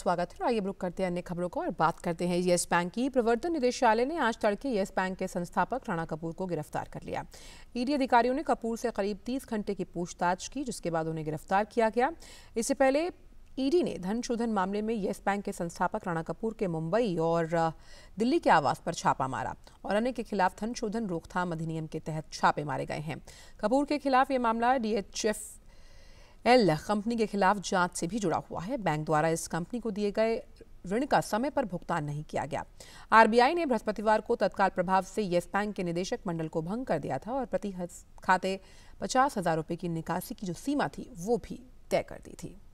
स्वागत है आइए रुक करते हैं अन्य खबरों को और बात करते हैं येस बैंक की प्रवर्तन निदेशालय ने आज तड़के येस बैंक के संस्थापक राणा कपूर को गिरफ्तार कर लिया ईडी अधिकारियों ने कपूर से करीब तीस घंटे की पूछताछ की जिसके बाद उन्हें गिरफ्तार किया गया इससे पहले ईडी ने धन शोधन मामले में येस बैंक के संस्थापक राणा कपूर के मुंबई और दिल्ली के आवास पर छापा मारा और अन्य के खिलाफ धन शोधन रोकथाम अधिनियम के तहत छापे मारे गए हैं कपूर के खिलाफ ये मामला डीएचएफ एल कंपनी के खिलाफ जांच से भी जुड़ा हुआ है बैंक द्वारा इस कंपनी को दिए गए ऋण का समय पर भुगतान नहीं किया गया आरबीआई ने बृहस्पतिवार को तत्काल प्रभाव से येस बैंक के निदेशक मंडल को भंग कर दिया था और प्रति खाते पचास हजार रुपये की निकासी की जो सीमा थी वो भी तय कर दी थी